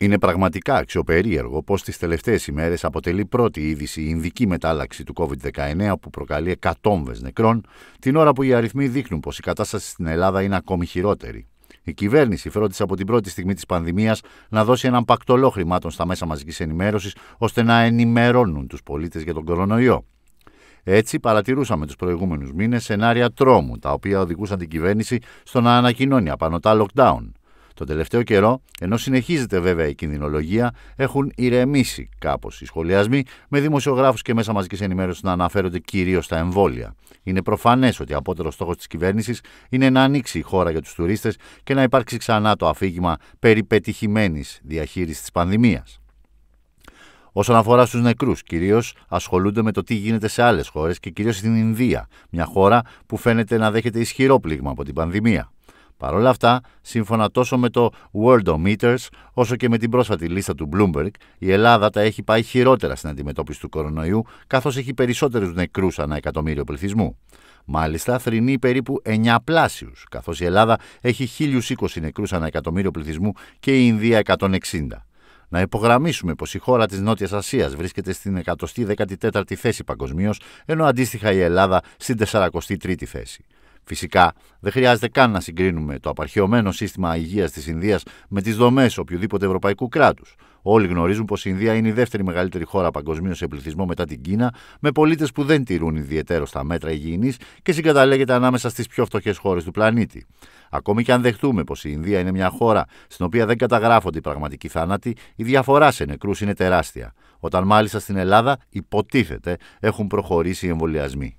Είναι πραγματικά αξιοπερίεργο πως τις τελευταίες ημέρες αποτελεί πρώτη είδηση η Ινδική μετάλλαξη του COVID-19 που προκαλεί εκατόμβες νεκρών, την ώρα που οι αριθμοί δείχνουν πως η κατάσταση στην Ελλάδα είναι ακόμη χειρότερη. Η κυβέρνηση φρόντισε από την πρώτη στιγμή της πανδημίας να δώσει έναν πακτολό χρημάτων στα μέσα μαζικής ενημέρωσης ώστε να ενημερώνουν τους πολίτες για τον κορονοϊό. Έτσι, παρατηρούσαμε τους προηγούμενους μήνες σενάρια τρόμου, τα οποία οδηγούσαν την κυβέρνηση στο να ανακοινώνει απανοτά lockdown. Τον τελευταίο καιρό, ενώ συνεχίζεται βέβαια η κινδυνολογία, έχουν ηρεμήσει κάπως οι σχολιασμοί, με δημοσιογράφους και μέσα μαζικής ενημέρωσης να αναφέρονται κυρίως στα εμβόλια. Είναι προφανές ότι απότερο στόχος της κυβέρνησης είναι να ανοίξει η χώρα για τους τουρίστες και να υπάρξει ξανά το αφήγημα περί πετυχημένη διαχείρισης της πανδημίας. Όσον αφορά στους νεκρούς, κυρίως ασχολούνται με το τι γίνεται σε άλλες χώρες και κυρίως στην Ινδία, μια χώρα που φαίνεται να δέχεται ισχυρό πλήγμα από την πανδημία. Παρ' όλα αυτά, σύμφωνα τόσο με το Worldometers όσο και με την πρόσφατη λίστα του Bloomberg, η Ελλάδα τα έχει πάει χειρότερα στην αντιμετώπιση του κορονοϊού, καθώς έχει περισσότερους νεκρούς ανά εκατομμύριο πληθυσμού. Μάλιστα, θρυνεί περίπου 9 πλάσιους, καθώς η Ελλάδα έχει 1.020 νεκρούς ανά εκατομμύριο πληθυσμού και η Ινδία 160. Να υπογραμμίσουμε πως η χώρα της Νότιας Ασίας βρίσκεται στην 114η θέση παγκοσμίως, ενώ αντίστοιχα η Ελλάδα στην 43η θέση. Φυσικά, δεν χρειάζεται καν να συγκρίνουμε το απαρχαιωμένο σύστημα υγείας της Ινδίας με τις δομές οποιοδήποτε ευρωπαϊκού κράτους. Όλοι γνωρίζουν πως η Ινδία είναι η δεύτερη μεγαλύτερη χώρα παγκοσμίως σε πληθυσμό μετά την Κίνα, με πολίτες που δεν τηρούν ιδιαίτερο τα μέτρα υγιεινής και συγκαταλέγεται ανάμεσα στις πιο φτωχές χώρες του πλανήτη. Ακόμη και αν δεχτούμε πως η Ινδία είναι μια χώρα στην οποία δεν καταγράφονται οι πραγματικοί θάνατοι, η διαφορά σε νεκρούς είναι τεράστια. Όταν μάλιστα στην Ελλάδα υποτίθεται έχουν προχωρήσει οι εμβολιασμοί.